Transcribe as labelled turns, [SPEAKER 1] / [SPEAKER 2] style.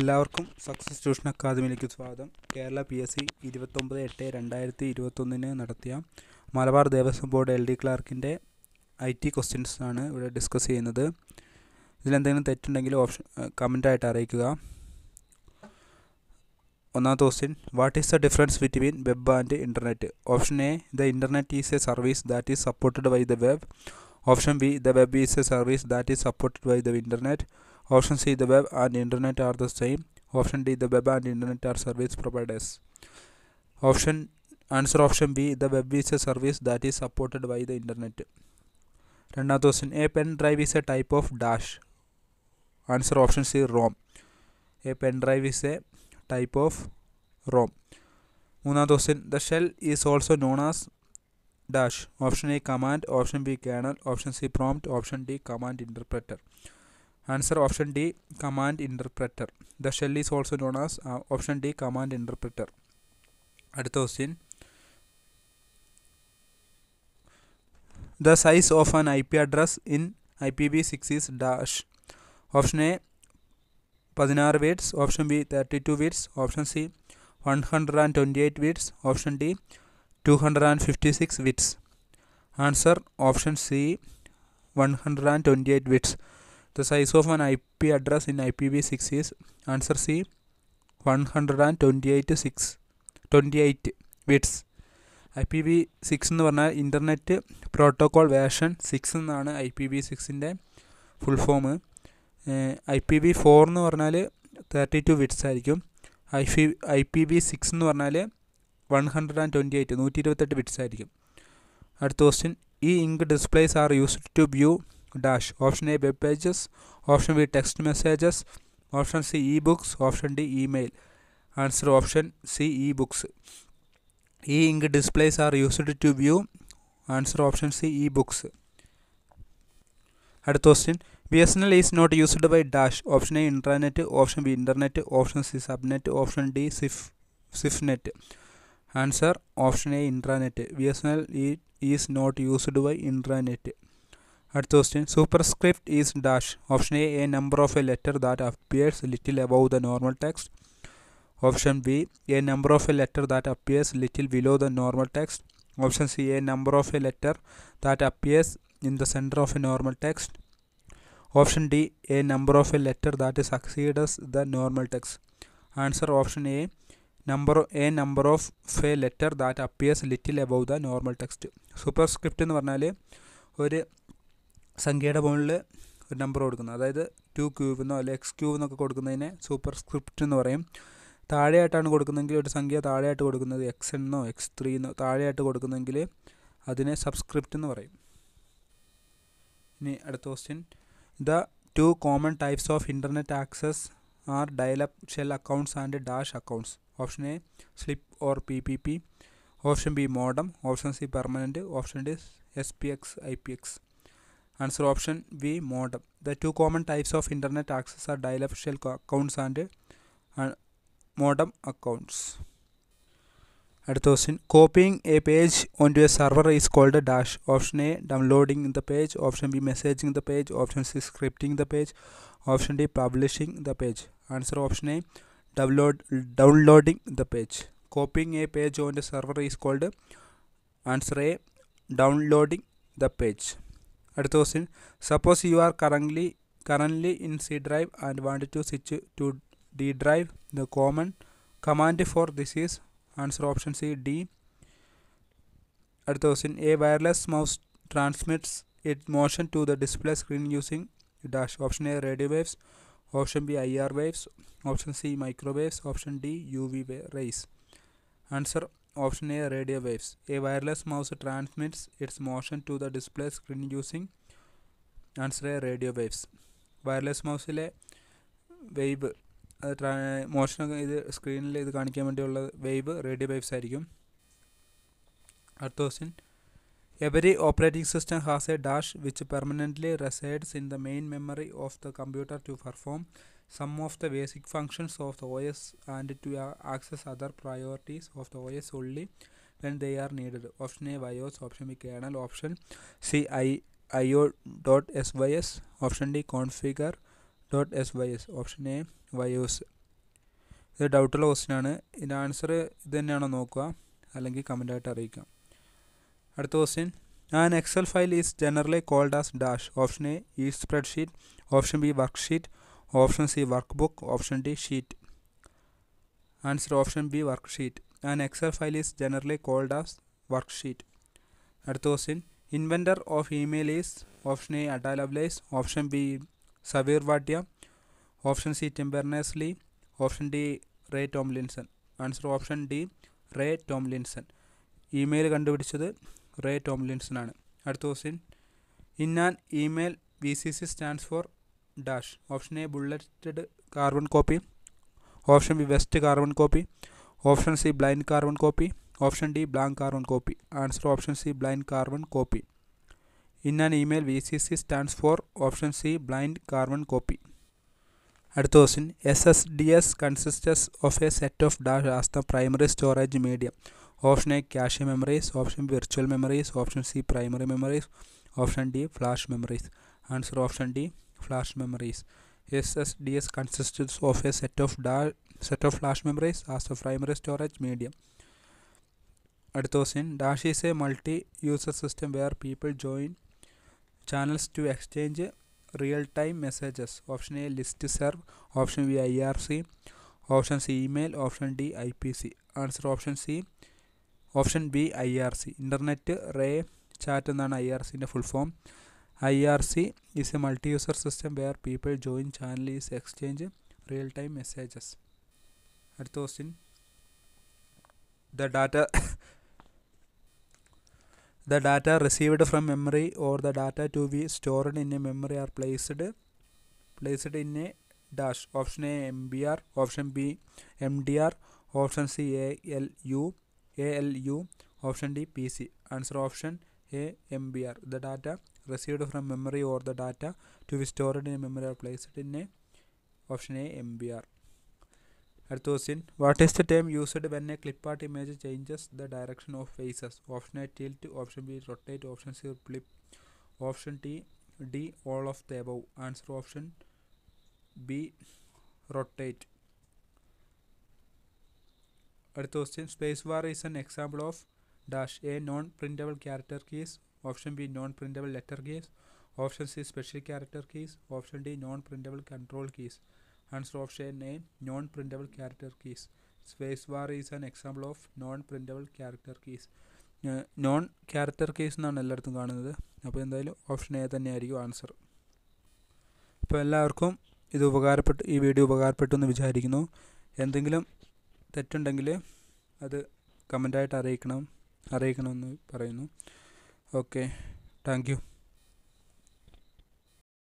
[SPEAKER 1] എല്ലാവർക്കും success tuition അക്കാദമിയിലേക്ക് സ്വാഗതം Kerala P S C ഇരുപത്തൊമ്പത് എട്ട് രണ്ടായിരത്തി ഇരുപത്തൊന്നിന് നടത്തിയ Malabar Devaswom board L D ക്ലാർക്കിൻ്റെ ഐ ടി ക്വസ്റ്റ്യൻസ് ആണ് ഇവിടെ ഡിസ്കസ് ചെയ്യുന്നത് ഇതിലെന്തെങ്കിലും തെറ്റുണ്ടെങ്കിൽ ഓപ്ഷൻ കമൻ്റായിട്ട് അറിയിക്കുക ഒന്നാമത്തെ question what is the difference between web and internet option A the internet is a service that is supported by the web option B the web is a service that is supported by the internet Option C, the web and internet are the same. Option D, the web and internet are service providers. Option Answer option B, the web is a service that is supported by the internet. option A pen drive is a type of dash. Answer option C, ROM. A pen drive is a type of ROM. Question. The shell is also known as dash. Option A, command. Option B, kernel. Option C, prompt. Option D, command interpreter answer option d command interpreter the shell is also known as uh, option d command interpreter adutha question the size of an ip address in ipv6 is dash option a 16 bits option b 32 bits option c 128 bits option d 256 bits answer option c 128 bits The size of an IP address in IPv6 is answer C 128 6 28 bits. I P V six എന്ന് പറഞ്ഞാൽ internet protocol version six എന്നാണ് I P V സിക്സിൻ്റെ full form I P V four എന്ന് പറഞ്ഞാൽ thirty two bits ആയിരിക്കും I P I P V six എന്ന് പറഞ്ഞാൽ one hundred and twenty eight നൂറ്റി ഇരുപത്തെട്ട് ബിറ്റ്സ് ആയിരിക്കും അടുത്ത question E ink displays are used to view dash option A web pages option B text messages option C E books option D email answer option C E books E ink displays are used to view answer option C E books अड़ question B S N L is not used by dash option A internet option B internet option C sub option D Sify Sify net answer option A internet B S N L is not used by internet അടുത്ത question superscript is dash option A a number of a letter that appears little above the normal text option B a number of a letter that appears little below the normal text option C a number of a letter that appears in the centre of a normal text option D a number of a letter that succeeds the normal text answer option A number a number of a letter that appears little above the normal text superscript എന്ന് പറഞ്ഞാൽ ഒരു സംഖ്യയുടെ മുകളിൽ ഒരു number കൊടുക്കുന്നത് അതായത് to എന്നോ അല്ലെങ്കിൽ എക്സ് എന്നൊക്കെ കൊടുക്കുന്നതിനെ സൂപ്പർ സ്ക്രിപ്റ്റ് എന്ന് പറയും താഴെയായിട്ടാണ് കൊടുക്കുന്നതെങ്കിൽ ഒരു സംഖ്യ താഴെയായിട്ട് കൊടുക്കുന്നത് എക്സ് എന്നോ എക്സ് ത്രീ എന്നോ താഴെയായിട്ട് കൊടുക്കുന്നെങ്കിൽ അതിനെ സബ്സ്ക്രിപ്റ്റ് എന്ന് പറയും ഇനി അടുത്ത question the two common types of internet access are dialup shell accounts and dash accounts option A SLIP or P P P option B modem option C permanent option D S P X I P X Answer option B modem. The two common types of internet access are dial-up shell accounts and, uh, modem accounts. Adhosin, copying a page onto a server is called a dash. Option A downloading the page. Option B messaging the page. Option C scripting the page. Option D publishing the page. Answer option A download downloading the page. Copying a page onto a server is called answer A downloading the page at the question suppose you are currently currently in c drive and want to switch to d drive the common command for this is answer option c d at the question a wireless mouse transmits its motion to the display screen using dash option a radio waves option b ir waves option c microwaves option d uv rays answer option A radio waves a wireless mouse transmits its motion to the display screen using answer A radio waves wireless മൗസിലെ wave അത് motion ഇത് സ്ക്രീനിൽ ഇത് കാണിക്കാൻ വേണ്ടിയുള്ള wave radio waves ആയിരിക്കും അടുത്ത question every operating system has a dash which permanently resides in the main memory of the computer to perform some of the basic functions of the OS and to access other priorities of the OS only when they are needed. Option A BIOS, option B kernel, option C I io.sys, option D configure.sys, option A BIOS. ഇത് ഡൗട്ടുള്ള question ആണ് ഇതിൻ്റെ answer ഇത് തന്നെയാണോ നോക്കുക അല്ലെങ്കിൽ കമൻ്റായിട്ട് അറിയിക്കാം അടുത്ത question an Excel file is generally called as dash option A E spreadsheet option B worksheet option C workbook option D sheet answer option B worksheet and Excel file is generally called as worksheet അടുത്ത question inventor of email is option A Ada Lovelace option B Sabeer Bhatia option C Tim Berners Lee option D Ray Tomlinson answer option D Ray Tomlinson email കണ്ടുപിടിച്ചത് Ray Tomlinson ആണ് അടുത്ത question in an email B C C stands for dash option A bulleted carbon copy option B waste carbon copy option C blind carbon copy option D blank carbon copy answer option C blind carbon copy in and email B C C स्टा for option C blind carbon copy अड़ question S S D S consist of a set of dash as the primary storage medium option A क्या memory option virtual memory option C primary memory option D flash memory answer option D flash memories S S D S consists of a set of dash set of flash memories as a primary storage medium അടുത്ത question dash is a multi user system where people join channels to exchange real time messages option A listserv option B I R C option C email option D I P C answer option C option B I R C internet relay chat എന്നാണ് I R സിൻ്റെ full form IRC is a multi-user system where people join channel is exchange real-time messages. അടുത്ത question the data the data received from memory or the data to be stored in a memory are placed placed in a dash option A M B R option B M D R option C A L U A L U option D P C answer option MBR. The data received from memory or the data to be stored in memory or placed in a option A MBR. What is the term used when a clip art image changes the direction of faces? Option A tilt, option B rotate, option C flip, option T D all of the above. Answer option B rotate. Space war is an example of dash A non printable character keys option B non printable letter keys option C special character keys option D non printable control keys answer option A non printable character keys space bar is an example of non printable character keys non character case എന്നാണ് എല്ലായിടത്തും കാണുന്നത് അപ്പോൾ എന്തായാലും option A തന്നെയായിരിക്കും answer അപ്പോൾ എല്ലാവർക്കും ഇത് ഉപകാരപ്പെട്ട് ഈ വീഡിയോ ഉപകാരപ്പെട്ടു എന്ന് വിചാരിക്കുന്നു എന്തെങ്കിലും തെറ്റുണ്ടെങ്കിൽ അത് കമൻ്റായിട്ട് അറിയിക്കണം അറിയിക്കണമെന്ന് പറയുന്നു ഓക്കെ താങ്ക് യു